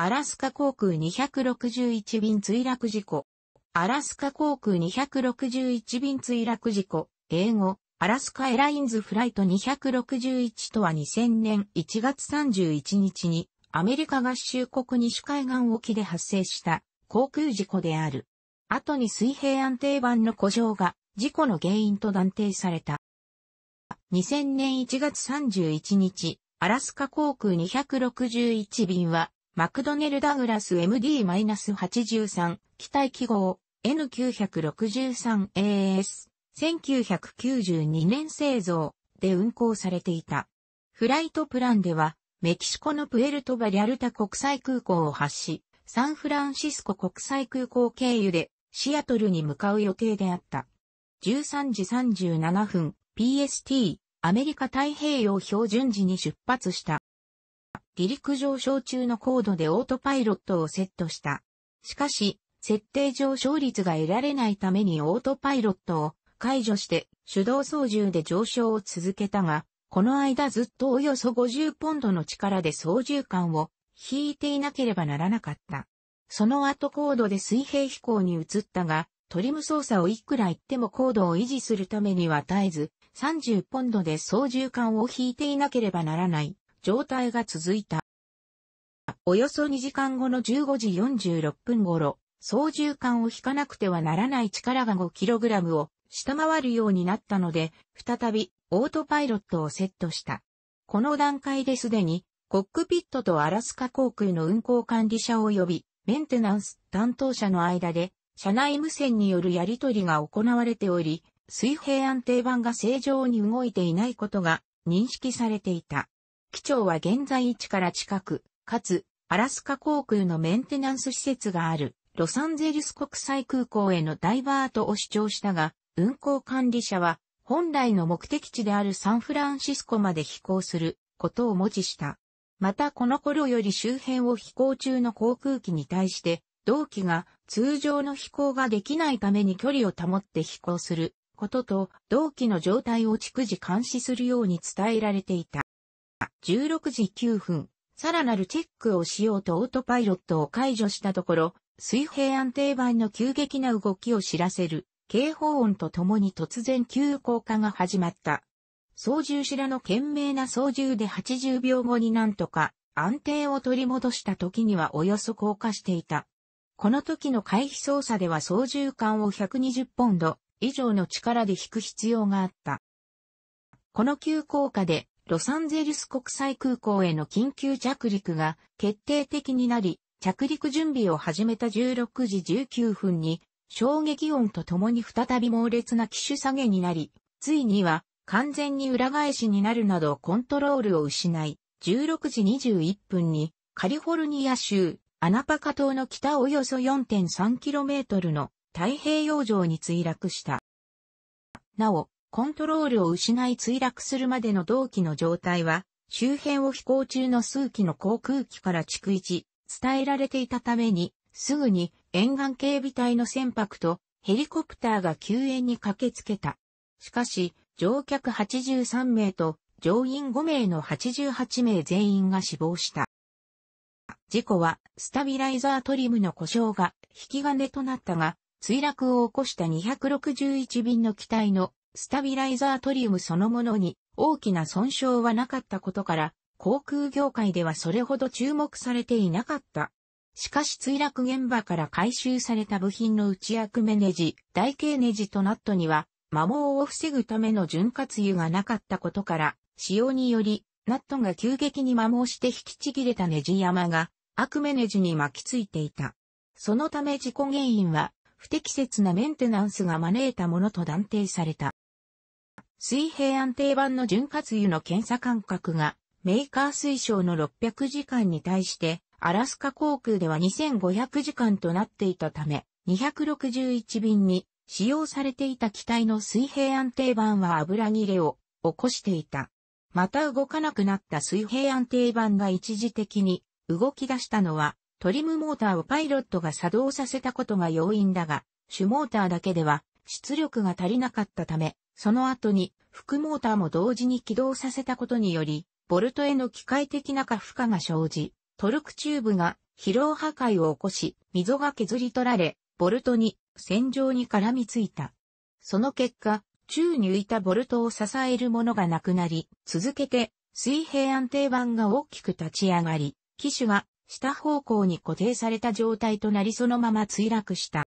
アラスカ航空261便墜落事故。アラスカ航空261便墜落事故。英語、アラスカエラインズフライト261とは2000年1月31日にアメリカ合衆国西海岸沖で発生した航空事故である。後に水平安定板の故障が事故の原因と断定された。2000年1月31日、アラスカ航空261便はマクドネル・ダグラス MD-83、機体記号 N963AS、1992年製造で運行されていた。フライトプランでは、メキシコのプエルトバリャルタ国際空港を発し、サンフランシスコ国際空港経由でシアトルに向かう予定であった。13時37分 PST アメリカ太平洋標準時に出発した。離陸上昇中の高度でオートパイロットをセットした。しかし、設定上昇率が得られないためにオートパイロットを解除して手動操縦で上昇を続けたが、この間ずっとおよそ50ポンドの力で操縦桿を引いていなければならなかった。その後高度で水平飛行に移ったが、トリム操作をいくら言っても高度を維持するためには絶えず30ポンドで操縦桿を引いていなければならない状態が続いた。およそ2時間後の15時46分頃、操縦桿を引かなくてはならない力が 5kg を下回るようになったので、再びオートパイロットをセットした。この段階ですでに、コックピットとアラスカ航空の運航管理者及びメンテナンス担当者の間で、車内無線によるやり取りが行われており、水平安定板が正常に動いていないことが認識されていた。機長は現在位置から近く、かつ、アラスカ航空のメンテナンス施設がある、ロサンゼルス国際空港へのダイバートを主張したが、運航管理者は、本来の目的地であるサンフランシスコまで飛行することを持ちした。またこの頃より周辺を飛行中の航空機に対して、同機が通常の飛行ができないために距離を保って飛行することと、同機の状態を逐次監視するように伝えられていた。16時9分、さらなるチェックをしようとオートパイロットを解除したところ、水平安定板の急激な動きを知らせる警報音とともに突然急降下が始まった。操縦士らの懸命な操縦で80秒後になんとか安定を取り戻した時にはおよそ降下していた。この時の回避操作では操縦管を120ポンド以上の力で引く必要があった。この急降下でロサンゼルス国際空港への緊急着陸が決定的になり、着陸準備を始めた16時19分に、衝撃音とともに再び猛烈な機種下げになり、ついには完全に裏返しになるなどコントロールを失い、16時21分にカリフォルニア州アナパカ島の北およそ 4.3km の太平洋上に墜落した。なお、コントロールを失い墜落するまでの同期の状態は、周辺を飛行中の数機の航空機から逐一、伝えられていたために、すぐに沿岸警備隊の船舶とヘリコプターが救援に駆けつけた。しかし、乗客83名と乗員5名の88名全員が死亡した。事故はスタビライザートリムの故障が引き金となったが、墜落を起こした261便の機体のスタビライザートリウムそのものに大きな損傷はなかったことから、航空業界ではそれほど注目されていなかった。しかし墜落現場から回収された部品の内役目ネジ、台形ネジとナットには、摩耗を防ぐための潤滑油がなかったことから、使用により、ナットが急激に摩耗して引きちぎれたネジ山が、悪目ネジに巻きついていた。そのため事故原因は、不適切なメンテナンスが招いたものと断定された。水平安定版の潤滑油の検査間隔がメーカー推奨の600時間に対して、アラスカ航空では2500時間となっていたため、261便に使用されていた機体の水平安定板は油切れを起こしていた。また動かなくなった水平安定板が一時的に動き出したのはトリムモーターをパイロットが作動させたことが要因だが、主モーターだけでは出力が足りなかったため、その後に、副モーターも同時に起動させたことにより、ボルトへの機械的な過負荷が生じ、トルクチューブが疲労破壊を起こし、溝が削り取られ、ボルトに線状に絡みついた。その結果、宙に浮いたボルトを支えるものがなくなり、続けて水平安定板が大きく立ち上がり、機種が下方向に固定された状態となりそのまま墜落した。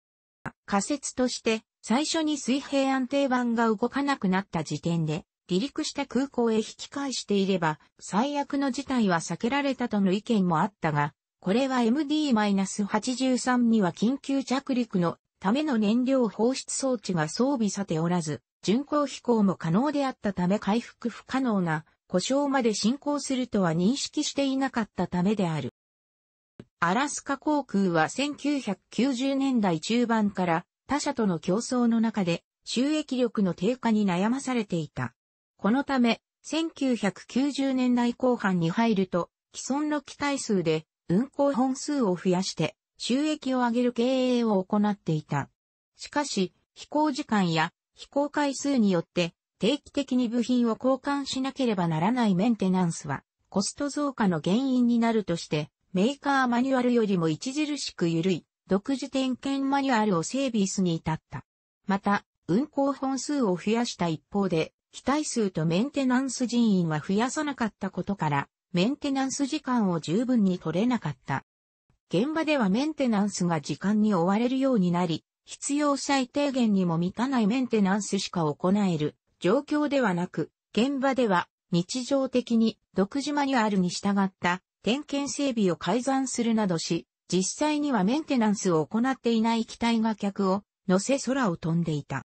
仮説として、最初に水平安定板が動かなくなった時点で、離陸した空港へ引き返していれば、最悪の事態は避けられたとの意見もあったが、これは MD-83 には緊急着陸のための燃料放出装置が装備さておらず、巡航飛行も可能であったため回復不可能な故障まで進行するとは認識していなかったためである。アラスカ航空は1990年代中盤から他社との競争の中で収益力の低下に悩まされていた。このため、1990年代後半に入ると、既存の機体数で運行本数を増やして収益を上げる経営を行っていた。しかし、飛行時間や飛行回数によって定期的に部品を交換しなければならないメンテナンスはコスト増加の原因になるとしてメーカーマニュアルよりも著しく緩い独自点検マニュアルを整備すに至った。また、運行本数を増やした一方で、機体数とメンテナンス人員は増やさなかったことから、メンテナンス時間を十分に取れなかった。現場ではメンテナンスが時間に追われるようになり、必要最低限にも満たないメンテナンスしか行える状況ではなく、現場では日常的に独自マニュアルに従った点検整備を改ざんするなどし、実際にはメンテナンスを行っていない機体が客を乗せ空を飛んでいた。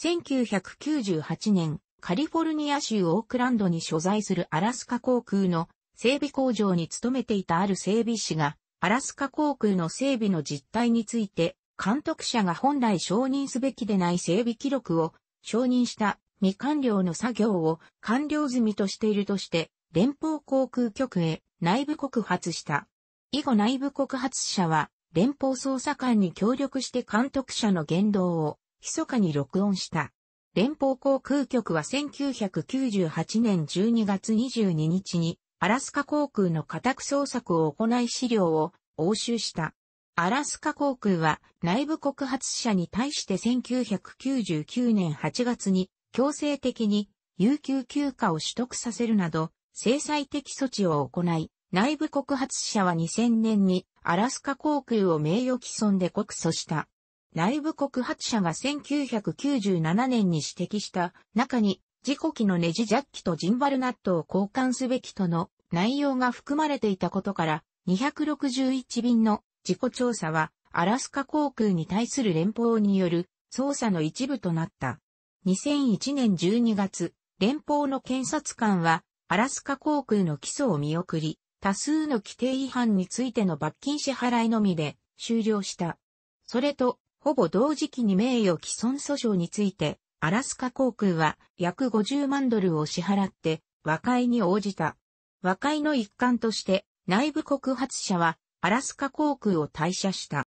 1998年、カリフォルニア州オークランドに所在するアラスカ航空の整備工場に勤めていたある整備士が、アラスカ航空の整備の実態について、監督者が本来承認すべきでない整備記録を承認した未完了の作業を完了済みとしているとして、連邦航空局へ内部告発した。以後内部告発者は、連邦捜査官に協力して監督者の言動を、密かに録音した。連邦航空局は1998年12月22日に、アラスカ航空の家宅捜索を行い資料を押収した。アラスカ航空は内部告発者に対して1999年8月に強制的に有給休暇を取得させるなど制裁的措置を行い、内部告発者は2000年にアラスカ航空を名誉毀損で告訴した。内部告発者が1997年に指摘した中に事故機のネジジャッキとジンバルナットを交換すべきとの内容が含まれていたことから261便の事故調査はアラスカ航空に対する連邦による捜査の一部となった。2001年12月、連邦の検察官はアラスカ航空の起訴を見送り、多数の規定違反についての罰金支払いのみで終了した。それと、ほぼ同時期に名誉毀損訴訟について、アラスカ航空は約50万ドルを支払って和解に応じた。和解の一環として内部告発者はアラスカ航空を退社した。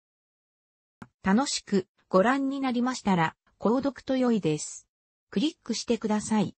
楽しくご覧になりましたら購読と良いです。クリックしてください。